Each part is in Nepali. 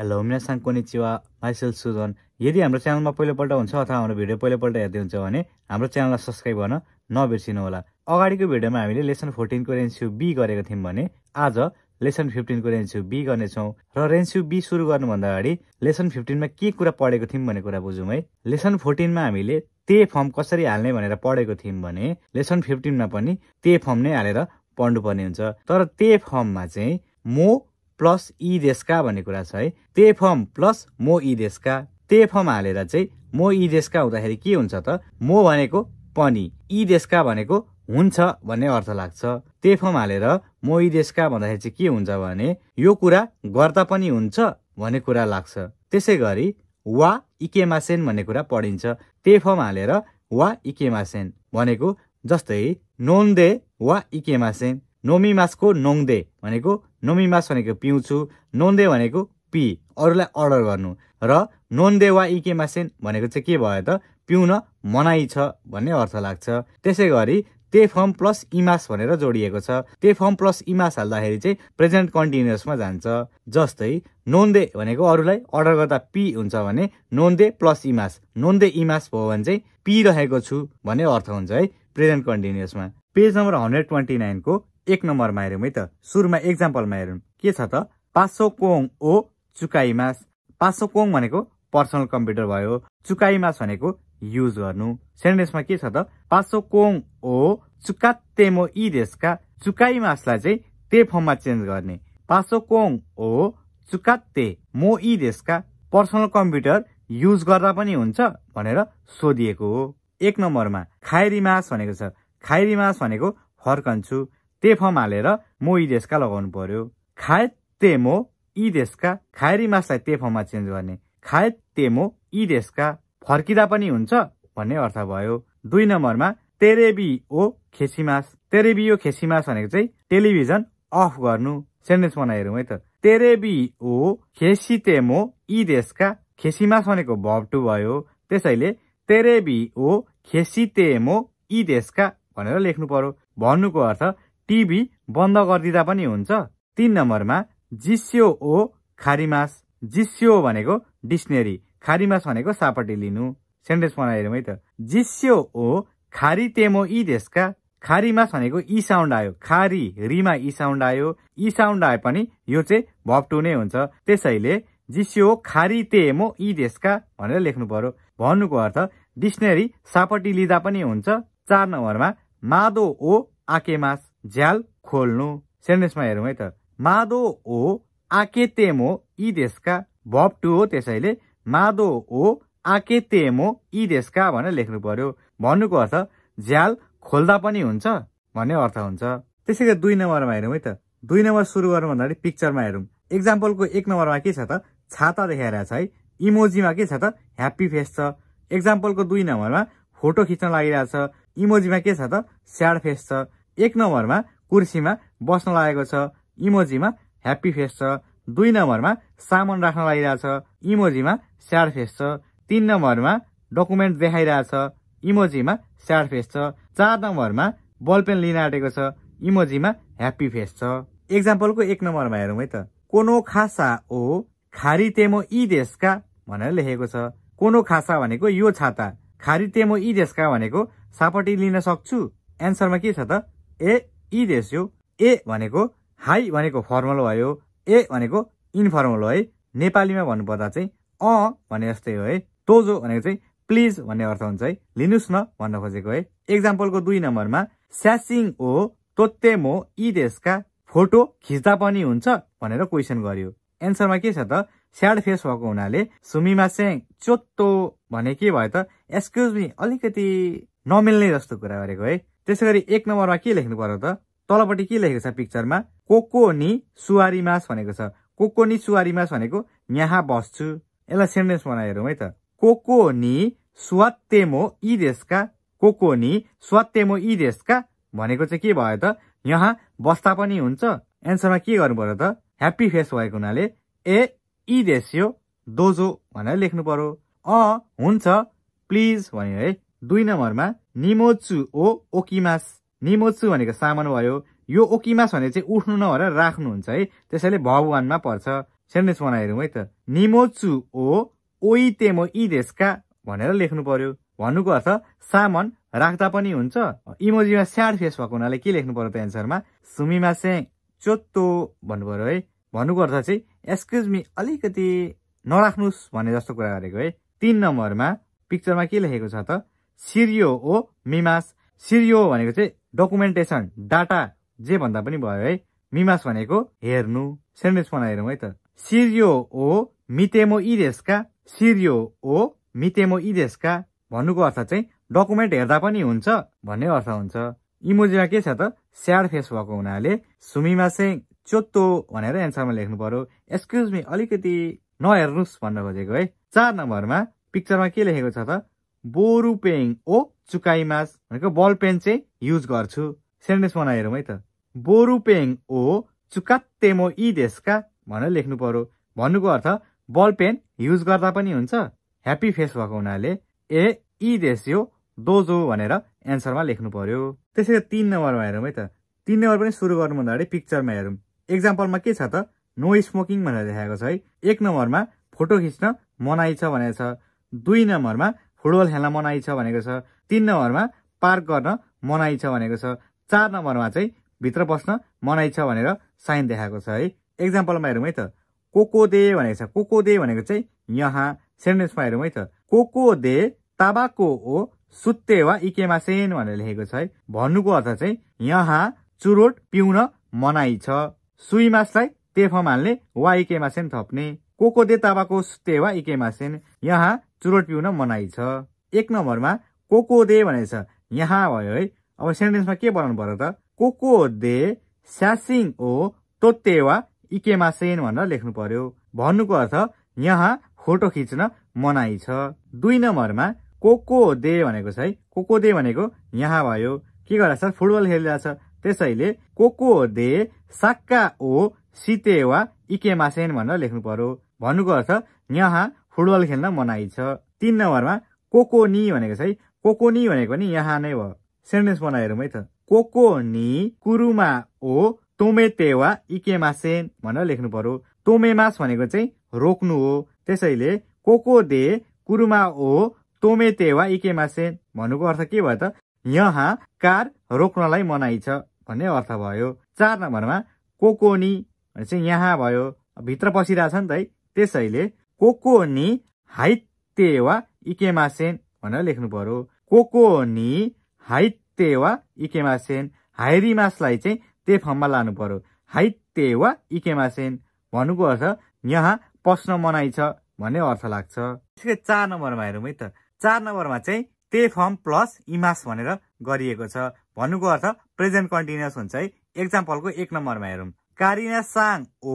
हेलो मिनासाङ कोनिचिवा माइसेल सुजन यदि हाम्रो च्यानलमा पहिलोपल्ट हुन्छ अथवा हाम्रो भिडियो पहिलोपल्ट हेर्दै हुन्छ भने हाम्रो च्यानललाई सब्सक्राइब गर्न नबिर्सिनु होला अगाडिको भिडियोमा हामीले लेसन फोर्टिनको रेन्स्यु बी गरेको थियौँ भने आज लेसन फिफ्टिनको रेन्स्यु बी गर्नेछौँ र रेन्स्यु बी सुरु गर्नुभन्दा अगाडि लेसन फिफ्टिनमा के कुरा पढेको थियौँ भन्ने कुरा बुझौँ है लेसन फोर्टिनमा हामीले ते फर्म कसरी हाल्ने भनेर पढेको थियौँ भने लेसन फिफ्टिनमा पनि ते फर्म नै हालेर पढ्नुपर्ने हुन्छ तर ते फर्ममा चाहिँ मो प्लस इ देशका भन्ने कुरा छ है ते फर्म प्लस मो इ देशका ते फर्म हालेर चाहिँ मो इ देशका हुँदाखेरि के हुन्छ त मो भनेको पनि इ देशका भनेको हुन्छ भन्ने अर्थ लाग्छ ते फर्म हालेर मो इ देशका भन्दाखेरि चाहिँ के हुन्छ भने यो कुरा गर्दा पनि हुन्छ भन्ने कुरा लाग्छ त्यसै गरी वा इकेमासेन भन्ने कुरा पढिन्छ ते फर्म हालेर वा इकेमासेन भनेको जस्तै नोन्दे वा इकेमासेन नोमी मासको नोङदे भनेको नोमी मास भनेको पिउँछु नोन्दे भनेको पि अरूलाई अर्डर गर्नु र नोन्दे वा इके मासेन भनेको चाहिँ के भयो त पिउन मनाइ छ भन्ने अर्थ लाग्छ त्यसै गरी ते फर्म प्लस इमास भनेर जोडिएको छ ते फर्म प्लस इमास हाल्दाखेरि चाहिँ प्रेजेन्ट कन्टिन्युसमा जान्छ जस्तै नोन्दे भनेको अरूलाई अर्डर गर्दा पि हुन्छ भने नोन्दे प्लस इमास नोन्दे इमास भयो भने चाहिँ पी रहेको छु भन्ने अर्थ हुन्छ है प्रेजेन्ट कन्टिन्युसमा पेज नम्बर हन्ड्रेड ट्वेन्टी नाइनको एक नम्बरमा हेरौँ है त सुरुमा एक्जाम्पलमा हेरौँ के छ त पासो कोङ ओ चुकाइमास पासो कोङ भनेको पर्सनल कम्प्युटर भयो चुकाइमास भनेको युज गर्नु सेन्टेन्समा के छ त पासो कोङ ओ चुकातेमो ई देशका चुकाइमासलाई चाहिँ ते फर्ममा चेन्ज गर्ने पासो कोङ ओ चुकाते मो ई देशका पर्सनल कम्प्युटर युज गर्दा पनि हुन्छ भनेर सोधिएको हो एक नम्बरमा खाइरी मास भनेको छ खाइरी मास भनेको फर्कन्छु ते फर्म हालेर म यी देशका लगाउनु पर्यो खायत ते मो यी देशका खायरी मासलाई ते फर्ममा चेन्ज गर्ने खायत ते मो यी देशका फर्किँदा पनि हुन्छ भन्ने अर्थ भयो दुई नम्बरमा तेरेबी ओ खेसीमास तेरेबिओ खेसीमास भनेको चाहिँ टेलिभिजन अफ गर्नु सेन्टेन्स बनाइहेरौँ है त तेरेबी ते खेसितेमो यी देशका खेसीमास भनेको भप्टु भयो त्यसैले तेरेबी ते खेसितेमो यी देशका भनेर लेख्नु पर्यो भन्नुको अर्थ टिभी बन्द गरिदिँदा पनि हुन्छ तिन नम्बरमा जिस्यो ओ खारीमास जिस्यो भनेको डिक्सनेरी खारीमास भनेको सापट्टि लिनु सेन्टेन्स बनाएर है त जिस्यो ओ खारी तेमो इ देशका खारीमास भनेको इ साउन्ड आयो खारी रिमा इ साउन्ड आयो इ साउन्ड आए पनि यो चाहिँ भप्टु नै हुन्छ त्यसैले जिस्यो खारी तेमो इ देशका भनेर लेख्नु पर्यो भन्नुको अर्थ डिक्सनेरी सापट्टि लिँदा पनि हुन्छ चार नम्बरमा मादो ओ आकेमास झ्याल खोल्नु सेन्टेन्समा हेरौँ है त मादो ओ आके तेमो यी देशका भब टु हो त्यसैले मादो ओ आके तेमो यी देशका भनेर लेख्नु पर्यो भन्नुको अर्थ झ्याल खोल्दा पनि हुन्छ भन्ने अर्थ हुन्छ त्यसै गरी दुई नम्बरमा हेरौँ है त दुई नम्बर सुरु गर्नु भन्दाखेरि पिक्चरमा हेरौँ इक्जाम्पलको एक नम्बरमा के छ त छाता छ है इमोजीमा के छ त ह्याप्पी फेस छ इक्जाम्पलको दुई नम्बरमा फोटो खिच्न लागिरहेछ इमोजीमा के छ त स्याड फेस छ एक नम्बरमा कुर्सीमा बस्न लागेको छ इमोजीमा ह्याप्पी फेस छ दुई नम्बरमा सामान राख्न लागिरहेछ इमोजीमा स्याड फेस छ तिन नम्बरमा डकुमेन्ट देखाइरहेछ इमोजीमा स्याड फेस छ चार नम्बरमा बल पेन लिन आँटेको छ इमोजीमा ह्याप्पी फेस छ एक्जाम्पलको एक नम्बरमा हेरौँ है त कोनो खासा ओ खारी तेमो यी देशका भनेर लेखेको छ कोनो खासा भनेको यो छाता खारी तेमो यी देशका भनेको सापटी लिन सक्छु एन्सरमा के छ त ए इ देश हो ए भनेको हाई भनेको फर्मल भयो ए भनेको इनफर्मल हो है नेपालीमा भन्नुपर्दा चाहिँ अ भने जस्तै हो है तोजो भनेको चाहिँ प्लिज भन्ने अर्थ हुन्छ है लिनुहोस् न भन्न खोजेको है एक्जाम्पलको दुई नम्बरमा स्यासिङ ओ तोतेमो यी देशका फोटो खिच्दा पनि हुन्छ भनेर क्वेसन गर्यो एन्सरमा के छ त स्याड फेस भएको हुनाले सुमिमा सेङ चोत्तो भने के भयो त एक्सक्युज मी अलिकति नमिल्ने जस्तो कुरा गरेको है त्यसै गरी एक नम्बरमा के लेख्नु पर्यो त तलपट्टि के लेखेको छ पिक्चरमा कोको नि सुवारीमास भनेको छ कोको नि सुवारीमास भनेको यहाँ बस्छु यसलाई सेन्टेन्स बनाएर है त कोको नि स्वात्तेमो यी देशका कोको नि स्वात्तेमो यी देशका भनेको चाहिँ के भयो त यहाँ बस्दा पनि हुन्छ एन्सरमा के गर्नु पर्यो त ह्याप्पी फेस भएको हुनाले ए इ देश यो दोजो भनेर लेख्नु पर्यो अ हुन्छ प्लिज भन्यो है दुई नम्बरमा निमोचु ओ ओकिमास निमोत्सु भनेको सामान भयो यो ओकिमास भने चाहिँ उठ्नु नभएर राख्नुहुन्छ है त्यसैले भगवानमा पर्छ सेन्टेन्स हेरौँ है त निमोचु ओ ओइतेमो तेमो देशका भनेर लेख्नु पर्यो भन्नुको अर्थ सामान राख्दा पनि हुन्छ इमोजीमा स्याड फेस भएको हुनाले के लेख्नु पर्यो त एन्सरमा सुमिमा सेङ चोत्तो भन्नु पर्यो है भन्नुको अर्थ चाहिँ एक्सक्युज मी अलिकति नराख्नुहोस् भन्ने जस्तो कुरा गरेको है तिन नम्बरमा पिक्चरमा के लेखेको छ त सिरियो हो मिमास सिरियो भनेको चाहिँ डकुमेन्टेसन डाटा जे भन्दा पनि भयो है मिमास भनेको हेर्नु सेन्टेन्स बनाएर है त सिरियो ओ मितेमो यी देशका सिरियो ओ मितेमो यी देशका भन्नुको अर्थ चाहिँ डकुमेन्ट हेर्दा पनि हुन्छ भन्ने अर्थ हुन्छ इमोजीमा के छ त स्याड फेस भएको हुनाले सुमिमा चाहिँ चोत्तो भनेर एन्सरमा लेख्नु पर्यो एक्सक्युज मी अलिकति नहेर्नुहोस् भन्न खोजेको है चार नम्बरमा पिक्चरमा के लेखेको छ त बोरु पेङ ओ चुकाइमास भनेको बल पेन चाहिँ युज गर्छु सेन्टेन्स हेरौँ है त बोरु पेङ ओ म यी देशका भनेर लेख्नु पर्यो भन्नुको अर्थ बल पेन युज गर्दा पनि हुन्छ ह्याप्पी फेस भएको हुनाले ए यी देश यो दोजो भनेर एन्सरमा लेख्नु पर्यो त्यसै गरी तिन नम्बरमा हेरौँ है त तिन नम्बर पनि सुरु गर्नुभन्दा अगाडि पिक्चरमा हेरौँ इक्जाम्पलमा के छ त नो स्मोकिङ भनेर देखाएको छ है एक नम्बरमा फोटो खिच्न मनाइ छ भनेर छ दुई नम्बरमा फुटबल खेल्न मनाइ छ भनेको छ तिन नम्बरमा पार्क गर्न मनाइ छ भनेको छ चार नम्बरमा चाहिँ भित्र बस्न मनाइ छ भनेर साइन देखाएको छ है एक्जाम्पलमा हेरौँ है त कोको दे भनेको छ कोको दे भनेको चाहिँ यहाँ सेन्टेन्समा हेरौँ है त कोको दे ताबाको ओ सुत्ते वा इकेमा सेन भनेर लेखेको छ है भन्नुको अर्थ चाहिँ यहाँ चुरोट पिउन मनाइ छ सुइमासलाई तेफ हाल्ने वा इकेमा सेन थप्ने कोको दे ताबाको सुत्ते वा इकेमा सेन यहाँ चुरोट पिउन मनाइ छ एक नम्बरमा कोको दे भनेछ यहाँ भयो है अब सेन्टेन्समा के बनाउनु पर्यो त कोको दे स्यासिङ ओ तोते वा इकेमा सेन भनेर लेख्नु पर्यो भन्नुको अर्थ यहाँ फोटो खिच्न मनाइ छ दुई नम्बरमा कोको दे भनेको छ है कोको दे भनेको यहाँ भयो के सर फुटबल खेलिरहेछ त्यसैले कोको दे साक्का ओ सिते वा इकेमासेन भनेर लेख्नु पर्यो भन्नुको अर्थ यहाँ फुटबल खेल्न मनाइ छ तिन नम्बरमा कोकोनी भनेको छ है कोकोनी भनेको नि यहाँ नै भयो सेन्टेन्स बनाइ हेरौँ त कोको नि कुरुमा ओ तोमेतेवा इकेमासेन भनेर लेख्नु पर्यो तोमेमास भनेको चाहिँ रोक्नु हो त्यसैले कोको दे कुरुमा ओ इकेमा इकेमासेन भन्नुको अर्थ के भयो त यहाँ कार रोक्नलाई मनाइ छ भन्ने अर्थ भयो चार नम्बरमा कोकोनी चाहिँ यहाँ भयो भित्र पसिरहेछ नि त है त्यसैले कोको नि हाइते वा इकेमासेन भनेर लेख्नु पर्यो कोको नि हाइते वा इकेमासेन हाइरिमासलाई चाहिँ त्यो फर्ममा लानु पर्यो हाइते वा इकेमासेन भन्नुको अर्थ यहाँ पस्न मनाइ छ भन्ने अर्थ लाग्छ त्यसै चार नम्बरमा हेरौँ है त चार नम्बरमा चाहिँ ते फर्म प्लस इमास भनेर गरिएको छ भन्नुको अर्थ प्रेजेन्ट कन्टिन्युस हुन्छ है एक्जाम्पलको एक नम्बरमा हेरौँ कारिना साङ ओ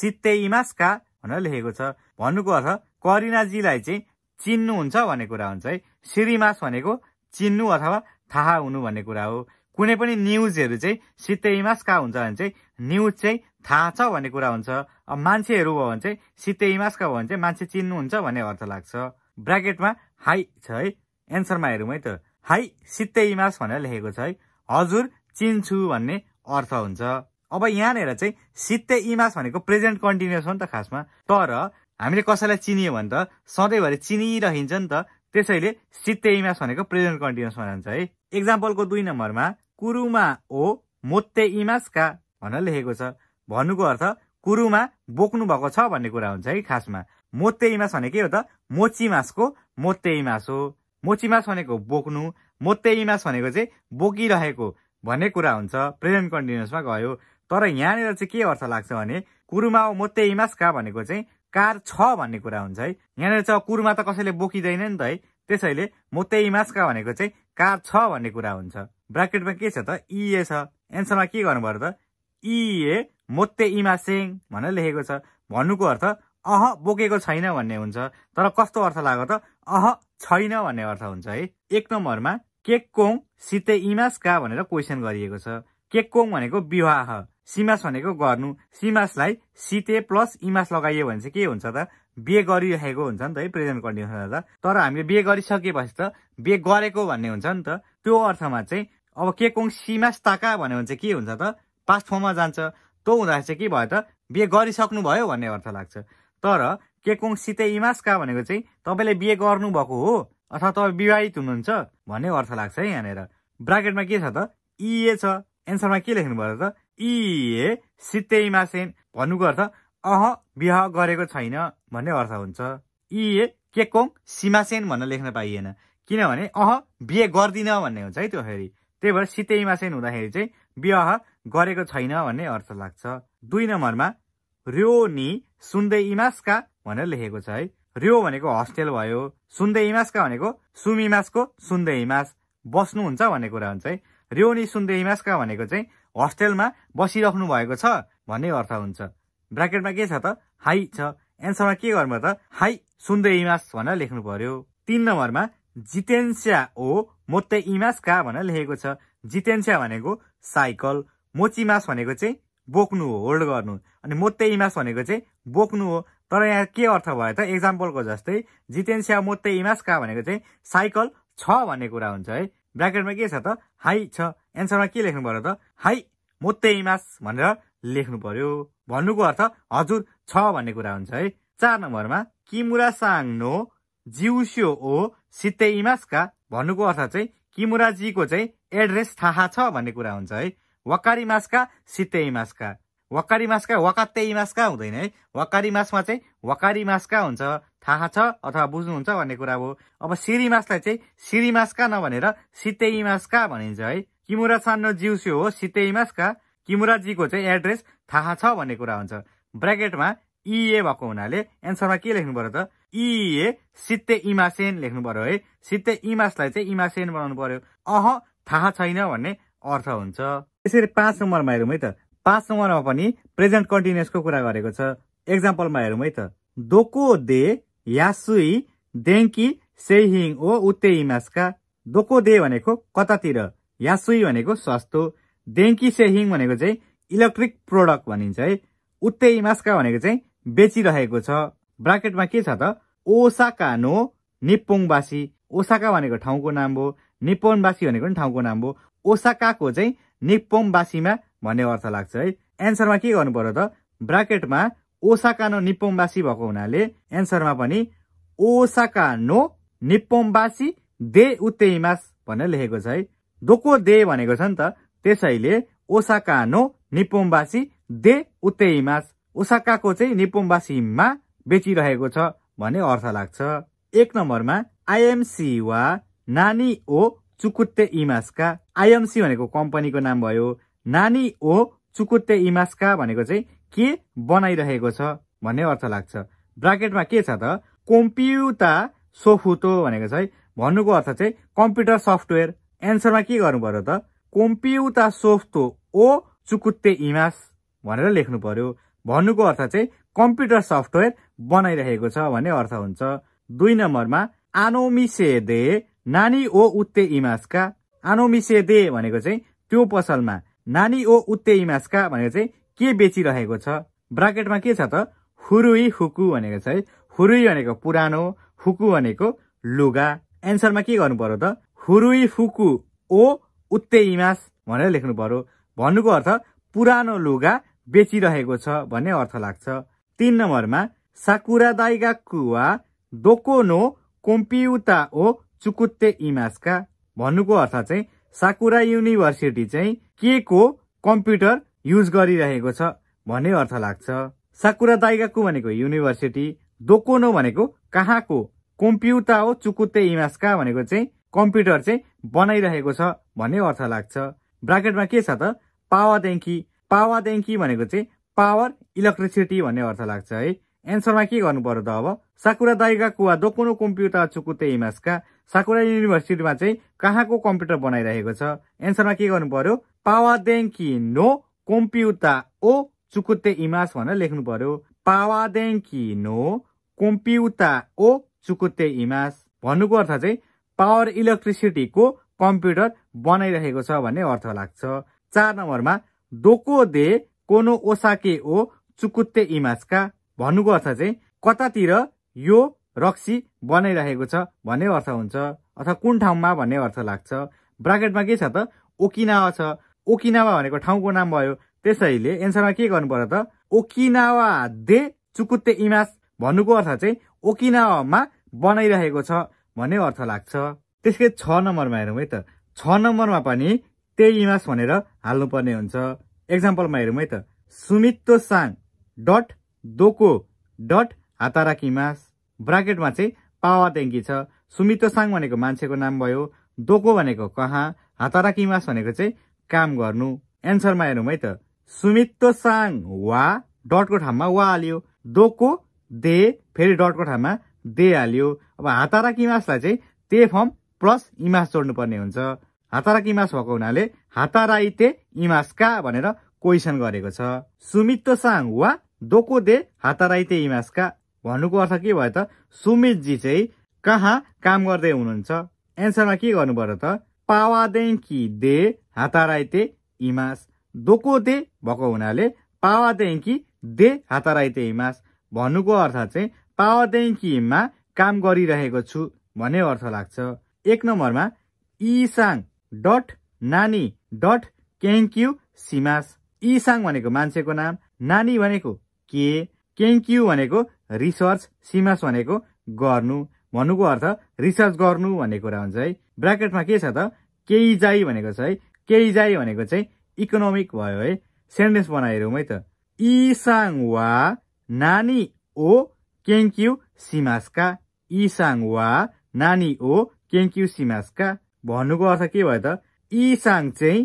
सित्ते इमासका भनेर लेखेको छ भन्नुको अर्थ करिनाजीलाई चाहिँ चिन्नुहुन्छ भन्ने कुरा हुन्छ है श्रीमास भनेको चिन्नु अथवा थाहा हुनु भन्ने कुरा हो कुनै पनि न्युजहरू चाहिँ सितैमास कहाँ हुन्छ भने चाहिँ न्युज चाहिँ थाहा छ भन्ने कुरा हुन्छ अब मान्छेहरू भयो भने चाहिँ सितैमास कहाँ भयो भने चाहिँ मान्छे चिन्नुहुन्छ भन्ने अर्थ लाग्छ ब्राकेटमा हाई छ है एन्सरमा हेरौँ है त हाई सितैमास भनेर लेखेको छ है हजुर चिन्छु भन्ने अर्थ हुन्छ अब यहाँनिर चाहिँ सित्ते इमास भनेको प्रेजेन्ट कन्टिन्युस हो नि त खासमा तर हामीले कसैलाई चिनियो भने त सधैँभरि चिनिरहन्छ नि त त्यसैले सित्ते इमास भनेको प्रेजेन्ट कन्टिन्युस भनिन्छ है एक्जाम्पलको दुई नम्बरमा कुरुमा ओ मोत्ते इमास का भनेर लेखेको छ भन्नुको अर्थ कुरुमा बोक्नु भएको छ भन्ने कुरा हुन्छ है खासमा मोत्ते इमास भने के हो त मोचीमासको मोत्ते इमास हो मास भनेको बोक्नु मोत्ते इमास भनेको चाहिँ बोकिरहेको भन्ने कुरा हुन्छ प्रेजेन्ट कन्टिन्युसमा गयो तर यहाँनिर चाहिँ के अर्थ लाग्छ भने कुरुमा मोते इमास का भनेको चाहिँ कार छ भन्ने कुरा हुन्छ है यहाँनिर चाहिँ कुरुमा त कसैले बोकिँदैन नि त है त्यसैले मोते इमास का भनेको चाहिँ कार छ भन्ने कुरा हुन्छ ब्राकेटमा के छ त इए छ एन्सरमा के गर्नु पर्यो त इए मोते इमासेङ भनेर लेखेको छ भन्नुको अर्थ अह बोकेको छैन भन्ने हुन्छ तर कस्तो अर्थ लाग्यो त अह छैन भन्ने अर्थ हुन्छ है एक नम्बरमा केक कोङ सिते इमास का भनेर क्वेसन गरिएको छ केकोङ भनेको विवाह सिमास भनेको गर्नु सिमासलाई सिते प्लस इमास लगाइयो भने चाहिँ के हुन्छ त बिहे गरिरहेको हुन्छ नि त है प्रेजेन्ट कन्डिसन त तर हामीले बिहे गरिसकेपछि त बिहे गरेको भन्ने हुन्छ नि त त्यो अर्थमा चाहिँ अब केकोङ सिमास ताका भन्यो भने चाहिँ के हुन्छ त पास्ट फर्ममा जान्छ त्यो हुँदाखेरि चाहिँ के भयो त बिहे गरिसक्नु भयो भन्ने अर्थ लाग्छ तर केकोङ सिते इमासका भनेको चाहिँ तपाईँले बिहे गर्नुभएको हो अथवा तपाईँ विवाहित हुनुहुन्छ भन्ने अर्थ लाग्छ है यहाँनिर ब्राकेटमा के छ त इए छ एन्सरमा के लेख्नु पर्छ त इए सितैमा सेन भन्नुको अर्थ अह विवाह गरेको छैन भन्ने अर्थ हुन्छ इए कोङ सिमासेन भन्न लेख्न पाइएन किनभने अह बिहे गर्दिन भन्ने हुन्छ है त्यो फेरि त्यही भएर सितैमा सेन हुँदाखेरि चाहिँ विवाह गरेको छैन भन्ने अर्थ लाग्छ दुई नम्बरमा रियो नि सुन्दै इमासका भनेर लेखेको छ है रियो भनेको हस्टेल भयो सुन्दै इमासका भनेको सुमिमासको सुन्दै इमास बस्नुहुन्छ भन्ने कुरा हुन्छ है रेओनी सुन्दै मास्का भनेको चाहिँ होस्टेलमा बसिराख्नु भएको छ भन्ने अर्थ हुन्छ ब्राकेटमा के छ त हाई छ एन्सरमा के गर्नु त हाई सुन्दै इमास भनेर लेख्नु पर्यो तिन नम्बरमा जितेन्स्या ओ मोत्ते का भनेर लेखेको छ जितेन्स्या भनेको साइकल मोचिमास भनेको चाहिँ बोक्नु हो होल्ड गर्नु अनि मोते इमास भनेको चाहिँ बोक्नु हो तर यहाँ के अर्थ भयो त एक्जाम्पलको जस्तै जितेन्स्या मोत्ते का भनेको चाहिँ साइकल छ भन्ने कुरा हुन्छ है ब्राकेटमा के छ त हाई छ एन्सरमा के लेख्नु पर्यो त हाई इमास भनेर लेख्नु पर्यो भन्नुको अर्थ हजुर छ भन्ने कुरा हुन्छ है चार नम्बरमा किमुरा साङनो जिउस्यो ओ इमासका भन्नुको अर्थ चाहिँ किमुराजीको चाहिँ एड्रेस थाहा छ भन्ने कुरा हुन्छ है वकारी इमास का वकारिमासका वकात्ते इमासका हुँदैन है वकारिमासमा चाहिँ वकारीमास वकारिमासका हुन्छ थाहा छ अथवा बुझ्नुहुन्छ भन्ने कुरा हो अब सिरीमासलाई चाहिँ सिरिमासका नभनेर सितेइमासका भनिन्छ है किमुरा सानो जिउस्यो हो सितेइमासका किमुराजीको चाहिँ एड्रेस थाहा छ भन्ने कुरा हुन्छ ब्राकेटमा इए भएको हुनाले एन्सरमा के लेख्नु पर्यो त इए सित्ते इमासेन लेख्नु पर्यो है सित्ते इमासलाई चाहिँ इमासेन बनाउनु पर्यो अह थाहा छैन भन्ने अर्थ हुन्छ यसरी पाँच नम्बरमा हेरौँ है त पाँच नम्बरमा पनि प्रेजेन्ट कन्टिन्युसको कुरा गरेको छ एक्जाम्पलमा हेरौँ है त दोको दे यासुई देङ्की सेहिङ ओ उते इमास्का दोको दे भनेको कतातिर यासुई भनेको सस्तो देङ्की सेहिङ भनेको चाहिँ इलेक्ट्रिक प्रोडक्ट भनिन्छ है उते इमास्का भनेको चाहिँ बेचिरहेको छ ब्राकेटमा के छ त ओसाका नो निपोङवासी ओसाका भनेको ठाउँको नाम हो निपोनवासी भनेको पनि ठाउँको नाम हो ओसाकाको चाहिँ निपोङवासीमा भन्ने अर्थ लाग्छ है एन्सरमा के गर्नु पर्यो त ब्राकेटमा ओसाका ओसाकानो निपोम्बासी भएको हुनाले एन्सरमा पनि ओसाका ओसाकानो निपोम्बासी दे उतेइमास भनेर लेखेको छ है दोको दे भनेको छ नि त त्यसैले ओसाका नो निपोम्बासी दे उतेइमास ओसाकाको चाहिँ निपोम्बासीमा बेचिरहेको छ भन्ने अर्थ लाग्छ एक नम्बरमा आइएमसी वा नानी ओ चुकुत्ते इमासका आइएमसी भनेको कम्पनीको नाम भयो नानी ओ चुकुत्ते इमास्का भनेको चाहिँ के बनाइरहेको छ भन्ने अर्थ लाग्छ ब्राकेटमा के छ त कोम्प्युता सोफुतो भनेको छ है भन्नुको अर्थ चाहिँ कम्प्युटर सफ्टवेयर एन्सरमा के गर्नु पर्यो त कोम्प्युता सोफ्तो ओ चुकुत्ते इमास भनेर लेख्नु पर्यो भन्नुको अर्थ चाहिँ कम्प्युटर सफ्टवेयर बनाइरहेको छ भन्ने अर्थ हुन्छ दुई नम्बरमा आनोमिसे दे नानी ओ उत्ते इमासका आनोमिसे दे भनेको चाहिँ त्यो पसलमा नानी ओ उत्ते इमासका भनेको चाहिँ के बेचिरहेको छ ब्राकेटमा के छ त हुरुई हुकु भनेको छ है हुरुई भनेको पुरानो हुकु भनेको लुगा एन्सरमा के गर्नु पर्यो त हुरुई फुकु ओ उत्ते इमास भनेर लेख्नु पर्यो भन्नुको अर्थ पुरानो लुगा बेचिरहेको छ भन्ने अर्थ लाग्छ तिन नम्बरमा साकुरा दाइगा कुवा दोको नो कोम्पिउता ओ चुकुत्ते इमासका भन्नुको अर्थ चाहिँ साकुरा युनिभर्सिटी चाहिँ के को कम्प्युटर युज गरिरहेको छ भन्ने अर्थ लाग्छ साकुरा दाइगाकु भनेको युनिभर्सिटी दोकोनो भनेको कहाँको कम्प्युटा हो चुकुत्ते इमासका भनेको चाहिँ कम्प्युटर चाहिँ बनाइरहेको छ भन्ने अर्थ लाग्छ ब्राकेटमा के छ त पावर पावादेखि भनेको चाहिँ पावर इलेक्ट्रिसिटी भन्ने अर्थ लाग्छ है एन्सरमा के गर्नु पर्यो त अब साकुरा दाइगा कुवा दोकोनो कम्प्युटर चुकुते इमासका साकुरा युनिभर्सिटीमा चाहिँ कहाँको कम्प्युटर बनाइरहेको छ एन्सरमा के गर्नु पर्यो पावादेखि नो कम्प्युटर ओ चुकुते इमास भनेर लेख्नु पर्यो पावादेखि नो कम्प्युटर ओ चुकुते इमास भन्नुको अर्थ चाहिँ पावर इलेक्ट्रिसिटीको कम्प्युटर बनाइरहेको छ भन्ने अर्थ लाग्छ चार नम्बरमा दोको दे कोनो ओसाके ओ चुकुते इमासका भन्नुको अर्थ चाहिँ कतातिर यो रक्सी बनाइरहेको छ भन्ने अर्थ हुन्छ अथवा कुन ठाउँमा भन्ने अर्थ लाग्छ ब्राकेटमा के छ त ओकिनावा छ ओकिनावा भनेको ठाउँको नाम भयो त्यसैले एन्सरमा के गर्नु पर्यो त ओकिनावा दे चुकुत्ते इमास भन्नुको अर्थ चाहिँ ओकिनावामा बनाइरहेको छ भन्ने अर्थ लाग्छ त्यसकै छ नम्बरमा हेरौँ है त छ नम्बरमा पनि त्यही इमास भनेर हाल्नुपर्ने हुन्छ एक्जाम्पलमा हेरौँ है त सुमित्तो साङ डट दोको डट हाताराकीमा ब्राकेटमा चाहिँ पावा ट्याङ्की छ साङ भनेको मान्छेको नाम भयो दोको भनेको कहाँ हाताराकिमास भनेको चाहिँ काम गर्नु एन्सरमा हेरौँ है त साङ वा डटको ठाउँमा वा हाल्यो दोको दे फेरि डटको ठाउँमा दे हाल्यो अब किमासलाई चाहिँ ते फर्म प्लस इमास जोड्नुपर्ने हुन्छ हातारा किमास भएको हुनाले हाताराइते इमास का भनेर क्वेसन गरेको छ साङ वा दोको दे हाताराइते का भन्नुको अर्थ के भयो त सुमितजी चाहिँ कहाँ काम गर्दै हुनुहुन्छ एन्सरमा के गर्नु पर्छ त पावादेङ कि दे हाताराइते इमास दोको दे भएको हुनाले पावादेङ कि दे हाताराइते इमास भन्नुको अर्थ चाहिँ पावादेङ काम गरिरहेको छु भन्ने अर्थ लाग्छ एक नम्बरमा इसाङ डट नानी डट क्याङ्क्यु सिमास इसाङ भनेको मान्छेको नाम नानी भनेको के केन्क्यु भनेको रिसर्च सिमास भनेको गर्नु भन्नुको अर्थ रिसर्च गर्नु भन्ने कुरा हुन्छ है ब्राकेटमा के छ त केही जाई भनेको छ है केही जाई भनेको चाहिँ इकोनोमिक भयो है सेन्टेन्स बनाएर है त इसाङ वा नानी ओ केङ्क्यु सिमासका इसाङ वा नानी ओ केङ्क्यु सिमासका भन्नुको अर्थ के भयो त इसाङ चाहिँ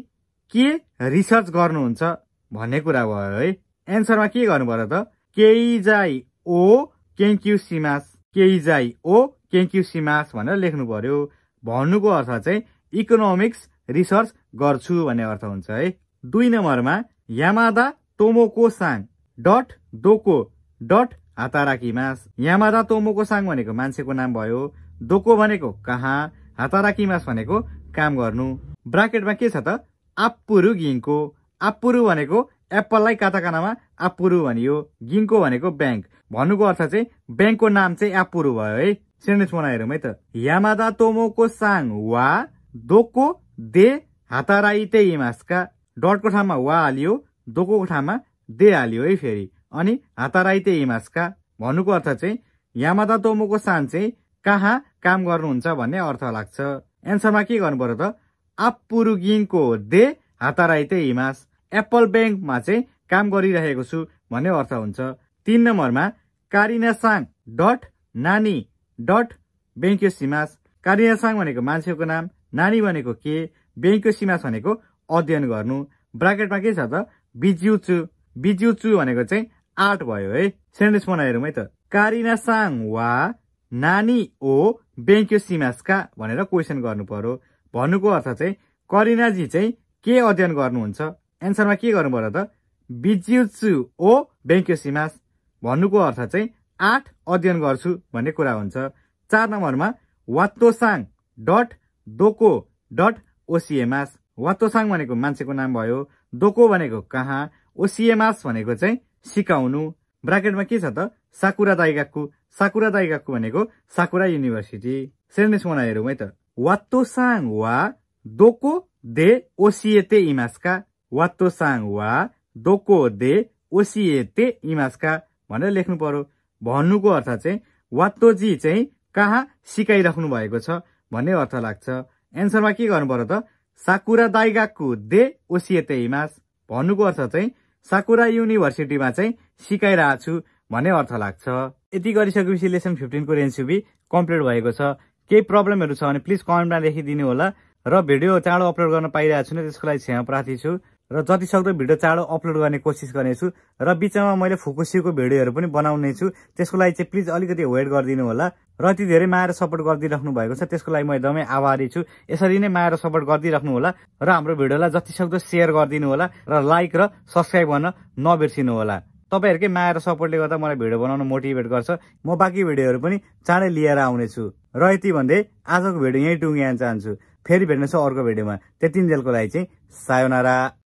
के रिसर्च गर्नुहुन्छ भन्ने कुरा भयो है एन्सरमा के गर्नु पर्यो त जाई ओ केन्क्यु सिमास जाई ओ केन्क्यु सिमास भनेर लेख्नु पर्यो भन्नुको अर्थ चाहिँ इकोनोमिक्स रिसर्च गर्छु भन्ने अर्थ हुन्छ है दुई नम्बरमा यामादा तोमोको साङ डट डोको डट हाताराकिमास यामादा तोमोको साङ भनेको मान्छेको नाम भयो डोको भनेको कहाँ हाताराकिमास भनेको काम गर्नु ब्राकेटमा के छ त आप्पुरु घिङको आप्पुरु भनेको एप्पललाई काताकानामा आपुरु भनियो गिङको भनेको ब्याङ्क भन्नुको अर्थ चाहिँ ब्याङ्कको नाम चाहिँ आपुरु भयो है सेन्टेन्स बनाएर है त यामादा तोमोको साङ वा दोको दे हाताराइते इमासका डटको ठाउँमा वा हालियो दोको ठाउँमा दे हालियो है फेरि अनि हाताराइते इमासका भन्नुको अर्थ चाहिँ यामादा तोमोको साङ चाहिँ कहाँ काम गर्नुहुन्छ भन्ने अर्थ लाग्छ एन्सरमा के गर्नु पर्यो त गिङको दे हाताराइते इमास एप्पल ब्याङ्कमा चाहिँ काम गरिरहेको छु भन्ने अर्थ हुन्छ तिन नम्बरमा कारिनासाङ डट नानी डट ब्याङ्क्यो सिमास कारिनासाङ भनेको मान्छेको नाम नानी भनेको के ब्याङ्क्यो सिमास भनेको अध्ययन गर्नु ब्राकेटमा के छ त बिज्युचु बिज्युचु भनेको चाहिँ आर्ट भयो है सेन्टेन्स बनाइहेरौँ है त कारिनासाङ वा नानी ओ सिमास का भनेर क्वेसन गर्नु पर्यो भन्नुको अर्थ चाहिँ करिनाजी चाहिँ के अध्ययन गर्नुहुन्छ एन्सरमा के गर्नु पर्यो त बिच्युचु ओ बेङ्क्यो सिमास भन्नुको अर्थ चाहिँ आठ अध्ययन गर्छु भन्ने कुरा हुन्छ चार नम्बरमा वात्तोसाङ डट डोको डट ओसिएमास वातोसाङ भनेको मान्छेको नाम भयो दोको भनेको कहाँ ओसिएमास भनेको चाहिँ सिकाउनु ब्राकेटमा के छ त साकुरा दाइगाकु साकुरा दाइगाकु भनेको साकुरा युनिभर्सिटी सेन्टेन्समा हेरौँ है त वातोसाङ वा दोको दे ओसिएते इमासका वात्तोसाङ वा दोको दे ओसिएते इमास्का भनेर लेख्नु पर्यो भन्नुको अर्थ चाहिँ वात्तोजी चाहिँ कहाँ सिकाइराख्नु भएको छ भन्ने अर्थ लाग्छ एन्सरमा के गर्नु पर्यो त साकुरा दाइगाकु दे ओसिएते इमास भन्नुको अर्थ चाहिँ साकुरा युनिभर्सिटीमा चाहिँ सिकाइरहेको छु भन्ने अर्थ लाग्छ यति गरिसकेपछि लेसन फिफ्टिनको रेन्सिपी कम्प्लिट भएको छ केही प्रब्लमहरू छ भने प्लिज कमेन्टमा लेखिदिनु होला र भिडियो चाँडो अपलोड गर्न पाइरहेको छु त्यसको लागि क्षमा प्रार्थी छु र जतिसक्दो भिडियो चाँडो अपलोड गर्ने कोसिस गर्नेछु र बिचमा मैले फुकुसीको भिडियोहरू पनि बनाउने छु त्यसको लागि चाहिँ प्लिज अलिकति वेट गरिदिनु होला र यति धेरै माया र सपोर्ट गरिदिइराख्नु भएको छ त्यसको लागि म एकदमै आभारी छु यसरी नै माया र सपोर्ट गरिदिइराख्नु होला र हाम्रो भिडियोलाई जतिसक्दो सेयर गरिदिनु होला र लाइक र सब्सक्राइब गर्न नबिर्सिनु होला तपाईँहरूकै माया र सपोर्टले गर्दा मलाई भिडियो बनाउन मोटिभेट गर्छ म बाँकी भिडियोहरू पनि चाँडै लिएर आउनेछु र यति भन्दै आजको भिडियो यहीँ टुङ्ग्यान चाहन्छु फेरि भेट्नेछु अर्को भिडियोमा त्यतिन्जेलको लागि चाहिँ सायोनारा